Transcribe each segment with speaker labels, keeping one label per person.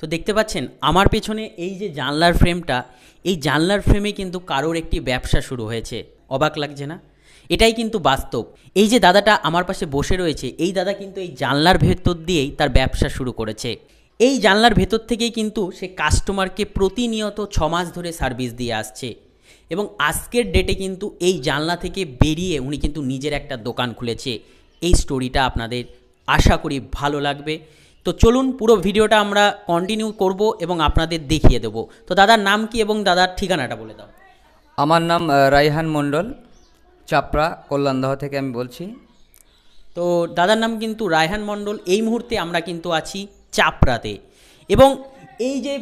Speaker 1: তো দেখতে পাচ্ছেন আমার পেছনে এই যে জানলার ফ্রেমটা এই জানলার ফ্রেমে কিন্তু কারোর একটি ব্যবসা শুরু হয়েছে অবাক লাগছে না এটাই কিন্তু বাস্তব এই যে দাদাটা আমার পাশে বসে রয়েছে এই দাদা কিন্তু এই জানলার ভেতর দিয়েই তার ব্যবসা শুরু করেছে এই জানলার ভেতর থেকেই কিন্তু সে কাস্টমারকে প্রতিনিয়ত ছ মাস ধরে সার্ভিস দিয়ে আসছে এবং আজকের ডেটে কিন্তু এই জানলা থেকে বেরিয়ে উনি কিন্তু নিজের একটা দোকান খুলেছে এই স্টোরিটা আপনাদের আশা করি ভালো লাগবে তো চলুন পুরো ভিডিওটা আমরা কন্টিনিউ করব এবং আপনাদের দেখিয়ে দেব তো দাদার নাম কি এবং দাদার ঠিকানাটা বলে দাও আমার নাম রাইহান মণ্ডল চাপড়া কল্যাণদহ থেকে আমি বলছি তো দাদার নাম কিন্তু রায়হান মণ্ডল এই মুহূর্তে আমরা কিন্তু আছি চাপড়াতে এবং এই যে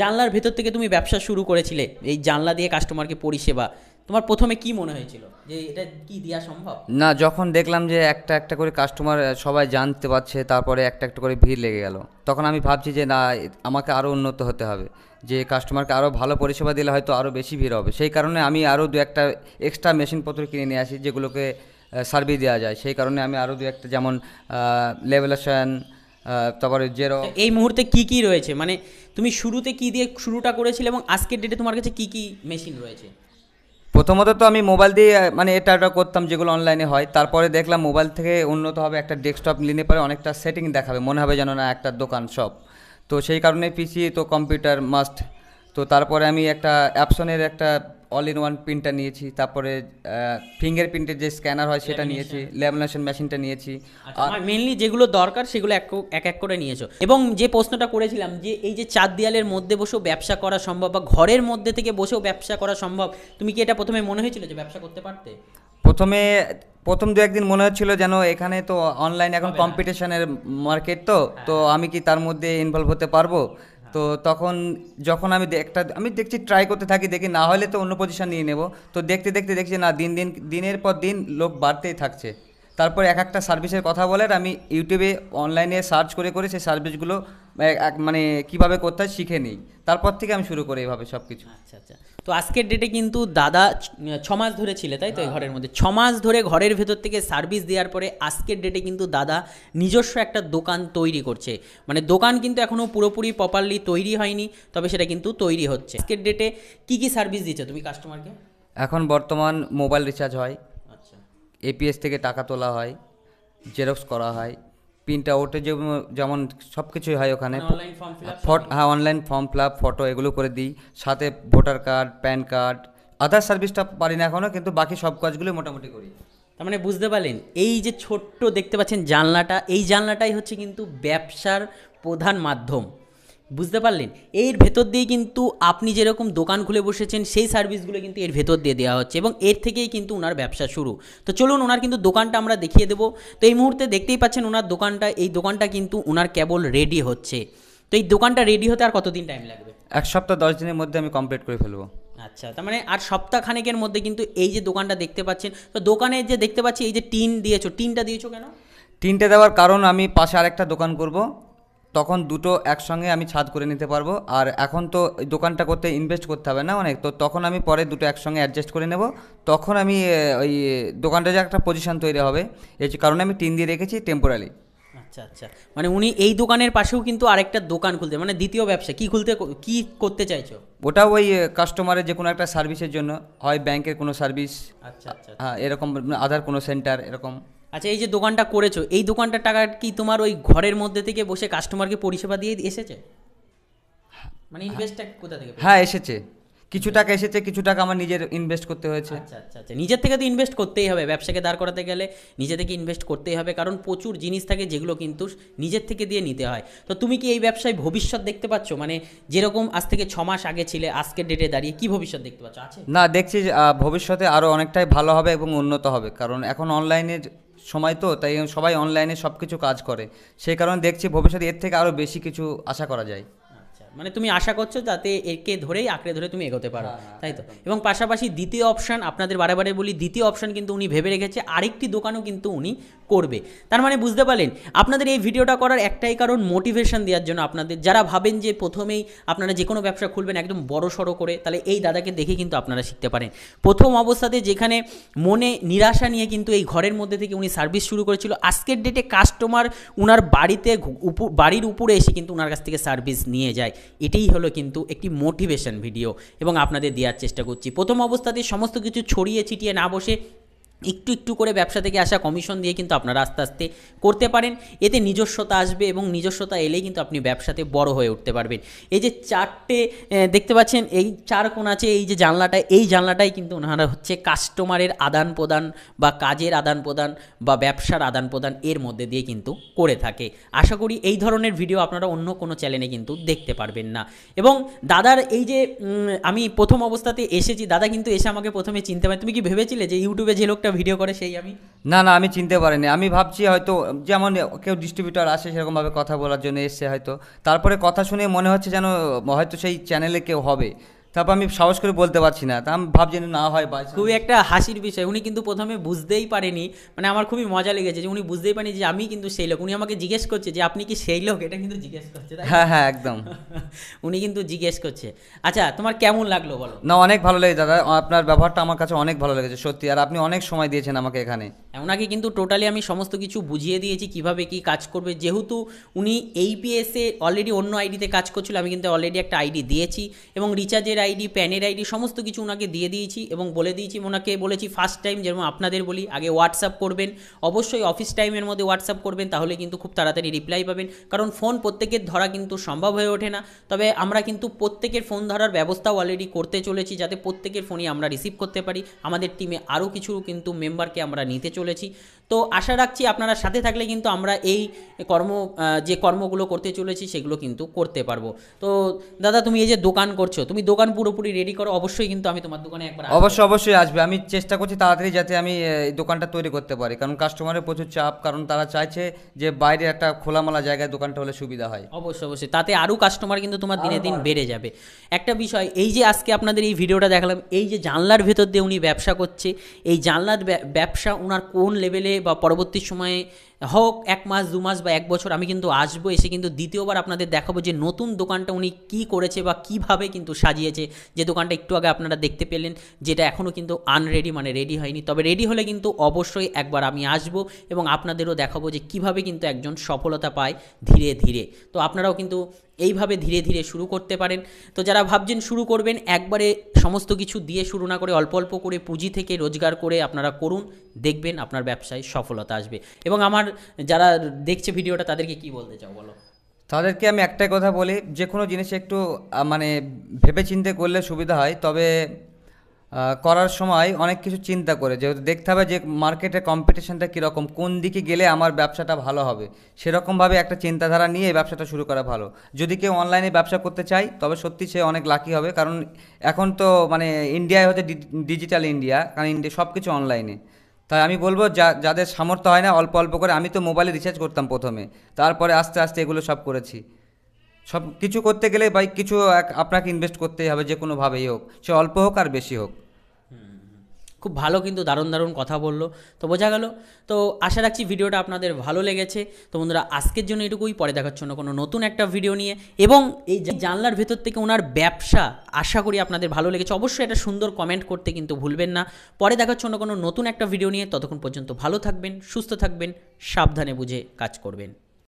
Speaker 1: জানলার ভেতর থেকে তুমি ব্যবসা শুরু করেছিলে এই জানলা দিয়ে কাস্টমারকে পরিষেবা তোমার প্রথমে কি মনে হয়েছিল যে এটা কি দেওয়া সম্ভব
Speaker 2: না যখন দেখলাম যে একটা একটা করে কাস্টমার সবাই জানতে পারছে তারপরে একটা একটা করে ভিড় লেগে গেল তখন আমি ভাবছি যে না আমাকে আরও উন্নত হতে হবে যে কাস্টমারকে আরও ভালো পরিষেবা দিলে হয়তো আরও বেশি ভিড় হবে সেই কারণে আমি আরও দু একটা এক্সট্রা মেশিনপত্র কিনে নিয়ে আসি যেগুলোকে সার্ভিস দেওয়া যায় সেই কারণে আমি আরও দু একটা যেমন লেভেলেশন তারপরে জেরো এই মুহূর্তে কি কি
Speaker 1: রয়েছে মানে তুমি শুরুতে কি দিয়ে শুরুটা করেছিলে এবং আজকের ডেটে তোমার কাছে কি কি মেশিন রয়েছে
Speaker 2: প্রথমত তো আমি মোবাইল দিয়ে মানে এটা ওটা করতাম যেগুলো অনলাইনে হয় তারপরে দেখলাম মোবাইল থেকে উন্নত হবে একটা ডেস্কটপ নিলে পরে অনেকটা সেটিং দেখাবে মনে হবে যেন না একটা দোকান সব তো সেই কারণে পিছিয়ে তো কম্পিউটার মাস্ট তো তারপরে আমি একটা অ্যাপসনের একটা অল ইন ওয়ান প্রিন্টটা নিয়েছি তারপরে ফিঙ্গার প্রিন্টের যে স্ক্যানার হয় সেটা নিয়েছি ল্যামিনেশন মেশিনটা
Speaker 1: নিয়েছি মেনলি যেগুলো দরকার সেগুলো এক এক করে নিয়েছো এবং যে প্রশ্নটা করেছিলাম যে এই যে চার দেয়ালের মধ্যে বসেও ব্যবসা করা সম্ভব বা ঘরের মধ্যে থেকে বসেও ব্যবসা করা সম্ভব তুমি কি এটা প্রথমে মনে হয়েছিল যে ব্যবসা করতে পারতে
Speaker 2: প্রথমে প্রথম দু একদিন মনে হচ্ছিল যেন এখানে তো অনলাইন এখন কম্পিটিশনের মার্কেট তো হ্যাঁ। তো আমি কি তার মধ্যে ইনভলভ হতে পারবো তো তখন যখন আমি একটা আমি দেখছি ট্রাই করতে থাকি দেখি না হলে তো অন্য পজিশন নিয়ে নেব তো দেখতে দেখতে দেখছি না দিন দিন দিনের পর দিন লোক বাড়তেই থাকছে তারপর এক একটা সার্ভিসের কথা বলে আমি ইউটিউবে অনলাইনে সার্চ করে করে সেই সার্ভিসগুলো মানে, মানে
Speaker 1: কিভাবে করতে হয় শিখে নিই তারপর থেকে আমি শুরু করি এভাবে সব কিছু আচ্ছা আচ্ছা তো আজকের ডেটে কিন্তু দাদা ছমাস ধরে ছিলে তাই তো এই হ্যাঁ। ঘরের মধ্যে ছমাস ধরে ঘরের ভেতর থেকে সার্ভিস দেওয়ার পরে আজকের ডেটে কিন্তু দাদা নিজস্ব একটা দোকান তৈরি করছে মানে দোকান কিন্তু এখনও পুরোপুরি প্রপারলি তৈরি হয়নি তবে সেটা কিন্তু তৈরি হচ্ছে আজকের ডেটে কি কি সার্ভিস দিচ্ছ তুমি কাস্টমারকে
Speaker 2: এখন বর্তমান মোবাইল রিচার্জ হয় আচ্ছা এপিএস থেকে টাকা তোলা হয় জেরক্স করা হয় প্রিন্ট আউটে যেমন সব কিছুই হয় ওখানে মানে হ্যাঁ online form fill up photo এগুলো করে দিই সাথে voter card PAN card
Speaker 1: Aadhaar সার্ভিসটা পারি না এখনও কিন্তু বাকি সব কাজগুলো মোটামুটি করি তার মানে বুঝতে পারলেন এই যে ছোট্ট দেখতে পাচ্ছেন জানলাটা এই জানলাটাই হচ্ছে কিন্তু ব্যবসার প্রধান মাধ্যম বুঝতে পারলেন এর ভেতর দিয়ে কিন্তু আপনি যেরকম দোকান খুলে বসেছেন সেই সার্ভিসগুলো কিন্তু এর ভেতর দিয়ে দেওয়া হচ্ছে এবং এর থেকেই কিন্তু ওনার ব্যবসা শুরু তো চলুন ওনার কিন্তু দোকানটা আমরা দেখিয়ে দেবো তো এই মুহূর্তে দেখতেই পাচ্ছেন ওনার দোকানটা এই দোকানটা কিন্তু ওনার কেবল রেডি হচ্ছে তো এই দোকানটা রেডি হতে আর কতদিন টাইম লাগবে
Speaker 2: এক সপ্তাহ দশ দিনের মধ্যে আমি কমপ্লিট করে ফেলবো
Speaker 1: আচ্ছা তার মানে আর সপ্তাহখানেকের মধ্যে কিন্তু এই যে দোকানটা দেখতে পাচ্ছেন তো দোকানে যে দেখতে পাচ্ছি এই যে টিন দিয়েছো টিনটা দিয়েছো কেন টিনটা দেওয়ার কারণ আমি পাশে আরেকটা দোকান করব তখন দুটো একসঙ্গে
Speaker 2: আমি ছাদ করে নিতে পারবো আর এখন তো দোকানটা করতে ইনভেস্ট করতে হবে না অনেক তো তখন আমি পরে দুটো একসঙ্গে অ্যাডজাস্ট করে নেব তখন আমি ওই দোকানটা যে একটা পজিশন তৈরি হবে এই কারণে
Speaker 1: আমি টিন দিয়ে রেখেছি টেম্পোরারি আচ্ছা আচ্ছা মানে উনি এই দোকানের পাশেও কিন্তু আরেকটা দোকান খুলতে মানে দ্বিতীয় ব্যবসা কি খুলতে কি করতে চাইছো ওটা ওই কাস্টমারের যে কোনো একটা সার্ভিসের জন্য হয় ব্যাংকের কোনো সার্ভিস আচ্ছা, আচ্ছা আচ্ছা হ্যাঁ এরকম আধার কোনো সেন্টার এরকম আচ্ছা এই যে দোকানটা করেছো এই দোকানটার টাকা কি তোমার ওই ঘরের মধ্যে থেকে বসে কাস্টমারকে পরিষেবা দিয়ে এসেছে মানে ইনভেস্টটা হ্যাঁ। কোথা থেকে হ্যাঁ এসেছে কিছু টাকা এসেছে কিছু টাকা আমার নিজের ইনভেস্ট করতে হয়েছে আচ্ছা আচ্ছা আচ্ছা নিজের থেকে তো ইনভেস্ট করতেই হবে ব্যবসাকে দাঁড় করাতে গেলে নিজে থেকে ইনভেস্ট করতেই হবে কারণ প্রচুর জিনিস থাকে যেগুলো কিন্তু নিজের থেকে দিয়ে নিতে হয় তো তুমি কি এই ব্যবসায় ভবিষ্যৎ দেখতে পাচ্ছ মানে যেরকম আজ থেকে ছ মাস আগে ছিলে আজকের ডেটে দাঁড়িয়ে কি ভবিষ্যৎ দেখতে পাচ্ছ আছে
Speaker 2: না দেখছি ভবিষ্যতে আরও অনেকটাই ভালো হবে এবং উন্নত হবে কারণ এখন অনলাইনে সময় তো তাই সবাই অনলাইনে সব কিছু কাজ করে সেই কারণে দেখছি ভবিষ্যতে এর থেকে আরও বেশি কিছু আশা করা যায়
Speaker 1: মানে তুমি আশা করছো যাতে একে ধরেই আঁকড়ে ধরে তুমি এগোতে পারো হ্যাঁ, হ্যাঁ, তাই তো এবং পাশাপাশি দ্বিতীয় অপশান আপনাদের বারে বারে বলি দ্বিতীয় অপশান কিন্তু উনি ভেবে রেখেছে আরেকটি দোকানও কিন্তু উনি করবে তার মানে বুঝতে পারলেন আপনাদের এই ভিডিওটা করার একটাই কারণ মোটিভেশন দেওয়ার জন্য আপনাদের যারা ভাবেন যে প্রথমেই আপনারা যে কোনো ব্যবসা খুলবেন একদম বড় সড়ো করে তাহলে এই দাদাকে দেখে কিন্তু আপনারা শিখতে পারেন প্রথম অবস্থাতে যেখানে মনে নিরাশা নিয়ে কিন্তু এই ঘরের মধ্যে থেকে উনি সার্ভিস শুরু করেছিল আজকের ডেটে কাস্টমার উনার বাড়িতে বাড়ির উপরে এসে কিন্তু ওনার কাছ থেকে সার্ভিস নিয়ে যায় এটাই হলো কিন্তু একটি মোটিভেশন ভিডিও এবং আপনাদের দেওয়ার চেষ্টা করছি প্রথম অবস্থাতে সমস্ত কিছু ছড়িয়ে ছিটিয়ে না বসে একটু একটু করে ব্যবসা থেকে আসা কমিশন দিয়ে কিন্তু আপনারা আস্তে আস্তে করতে পারেন এতে নিজস্বতা আসবে এবং নিজস্বতা এলেই কিন্তু আপনি ব্যবসাতে বড় হয়ে উঠতে পারবেন এই যে চারটে দেখতে পাচ্ছেন এই চার কোণ আছে এই যে জানলাটা এই জানলাটাই কিন্তু ওনারা হচ্ছে কাস্টমারের আদান প্রদান বা কাজের আদান প্রদান বা ব্যবসার আদান প্রদান এর মধ্যে দিয়ে কিন্তু করে থাকে আশা করি এই ধরনের ভিডিও আপনারা অন্য কোনো চ্যানেলে কিন্তু দেখতে পারবেন না এবং দাদার এই যে আমি প্রথম অবস্থাতে এসেছি দাদা কিন্তু এসে আমাকে প্রথমে চিনতে পারে তুমি কি ভেবেছিলে যে ইউটিউবে যে লোকটা ভিডিও করে সেই আমি না না আমি চিনতে পারিনি আমি
Speaker 2: ভাবছি হয়তো যেমন কেউ ডিস্ট্রিবিউটার আসে সেরকমভাবে কথা বলার জন্য এসছে হয়তো তারপরে কথা শুনে মনে হচ্ছে যেন হয়তো সেই চ্যানেলে কেউ হবে তারপর আমি সাহস করে বলতে পারছি না তা আমি ভাবছি
Speaker 1: না হয় বা খুবই একটা হাসির বিষয় উনি কিন্তু প্রথমে বুঝতেই পারেনি মানে আমার খুবই মজা লেগেছে যে উনি বুঝতেই পারেনি যে আমি কিন্তু সেই লোক উনি আমাকে জিজ্ঞেস করছে যে আপনি কি সেই লোক এটা কিন্তু জিজ্ঞেস করছে হ্যাঁ হ্যাঁ একদম উনি কিন্তু জিজ্ঞেস করছে আচ্ছা তোমার কেমন লাগলো বলো
Speaker 2: না অনেক ভালো লেগেছে দাদা আপনার ব্যবহারটা আমার কাছে অনেক ভালো লেগেছে সত্যি আর আপনি অনেক সময় দিয়েছেন আমাকে এখানে
Speaker 1: ওনাকে কিন্তু টোটালি আমি সমস্ত কিছু বুঝিয়ে দিয়েছি কিভাবে কি কাজ করবে যেহেতু উনি এইপিএসে অলরেডি অন্য আইডিতে কাজ করছিল আমি কিন্তু অলরেডি একটা আইডি দিয়েছি এবং রিচার্জের আইডি প্যানের আইডি সমস্ত কিছু ওনাকে দিয়ে দিয়েছি এবং বলে দিয়েছি ওনাকে বলেছি ফার্স্ট টাইম যেমন আপনাদের বলি আগে হোয়াটসঅ্যাপ করবেন অবশ্যই অফিস টাইমের মধ্যে হোয়াটসঅ্যাপ করবেন তাহলে কিন্তু খুব তাড়াতাড়ি রিপ্লাই পাবেন কারণ ফোন প্রত্যেকের ধরা কিন্তু সম্ভব হয়ে ওঠে না তবে আমরা কিন্তু প্রত্যেকের ফোন ধরার ব্যবস্থাও অলরেডি করতে চলেছি যাতে প্রত্যেকের ফোনই আমরা রিসিভ করতে পারি আমাদের টিমে আরও কিছু কিন্তু মেম্বারকে আমরা নিতে চলেছি চলেছি তো আশা রাখছি আপনারা সাথে থাকলে কিন্তু আমরা এই কর্ম যে কর্মগুলো করতে চলেছি সেগুলো কিন্তু করতে পারবো তো দাদা তুমি এই যে দোকান করছো তুমি দোকান পুরোপুরি রেডি করো অবশ্যই কিন্তু আমি তোমার দোকানে একবার অবশ্যই
Speaker 2: অবশ্যই আসবে আমি চেষ্টা করছি তাড়াতাড়ি যাতে আমি দোকানটা তৈরি করতে পারি কারণ কাস্টমারের প্রচুর চাপ
Speaker 1: কারণ তারা চাইছে যে বাইরে একটা খোলামালা জায়গায় দোকানটা হলে সুবিধা হয় অবশ্যই অবশ্যই তাতে আরও কাস্টমার কিন্তু তোমার দিনে দিন বেড়ে যাবে একটা বিষয় এই যে আজকে আপনাদের এই ভিডিওটা দেখালাম এই যে জানলার ভেতর দিয়ে উনি ব্যবসা করছে এই জানলার ব্যবসা ওনার কোন লেভেলে বা পরবর্তী সময়ে হোক এক মাস দু মাস বা এক বছর আমি কিন্তু আসবো এসে কিন্তু দ্বিতীয়বার আপনাদের দেখাবো যে নতুন দোকানটা উনি কি করেছে বা কিভাবে কিন্তু সাজিয়েছে যে দোকানটা একটু আগে আপনারা দেখতে পেলেন যেটা এখনও কিন্তু আনরেডি মানে রেডি হয়নি তবে রেডি হলে কিন্তু অবশ্যই একবার আমি আসব এবং আপনাদেরও দেখাবো যে কিভাবে কিন্তু একজন সফলতা পায় ধীরে ধীরে তো আপনারাও কিন্তু এইভাবে ধীরে ধীরে শুরু করতে পারেন তো যারা ভাবছেন শুরু করবেন একবারে সমস্ত কিছু দিয়ে শুরু না করে অল্প অল্প করে পুঁজি থেকে রোজগার করে আপনারা করুন দেখবেন আপনার ব্যবসায় সফলতা আসবে এবং আমার যারা দেখছে ভিডিওটা তাদেরকে কি বলতে চাও বলো তাদেরকে আমি একটাই কথা বলি
Speaker 2: যে কোনো জিনিসে একটু মানে ভেবে করলে সুবিধা হয় তবে করার সময় অনেক কিছু চিন্তা করে যেহেতু দেখতে হবে যে মার্কেটে কম্পিটিশনটা কীরকম কোন দিকে গেলে আমার ব্যবসাটা ভালো হবে সেরকমভাবে একটা চিন্তাধারা নিয়ে ব্যবসাটা শুরু করা ভালো যদি কেউ অনলাইনে ব্যবসা করতে চায় তবে সত্যি সে অনেক লাকি হবে কারণ এখন তো মানে ইন্ডিয়ায় হচ্ছে ডিজিটাল ইন্ডিয়া কারণ ইন্ডিয়া সব কিছু অনলাইনে তাই আমি বলবো যা যাদের সামর্থ্য হয় না অল্প অল্প করে আমি তো মোবাইলে রিচার্জ করতাম প্রথমে তারপরে আস্তে আস্তে এগুলো সব করেছি সব কিছু করতে গেলে ভাই কিছু আপনাকে ইনভেস্ট করতেই হবে যে কোনোভাবেই হোক সে অল্প হোক আর বেশি হোক
Speaker 1: খুব ভালো কিন্তু দারুণ দারুণ কথা বললো তো বোঝা গেল তো আশা রাখছি ভিডিওটা আপনাদের ভালো লেগেছে তো বন্ধুরা আজকের জন্য এটুকুই পরে দেখার জন্য কোনো নতুন একটা ভিডিও নিয়ে এবং এই জানলার ভেতর থেকে ওনার ব্যবসা আশা করি আপনাদের ভালো লেগেছে অবশ্যই একটা সুন্দর কমেন্ট করতে কিন্তু ভুলবেন না পরে দেখার জন্য কোনো নতুন একটা ভিডিও নিয়ে ততক্ষণ পর্যন্ত ভালো থাকবেন সুস্থ থাকবেন সাবধানে বুঝে কাজ করবেন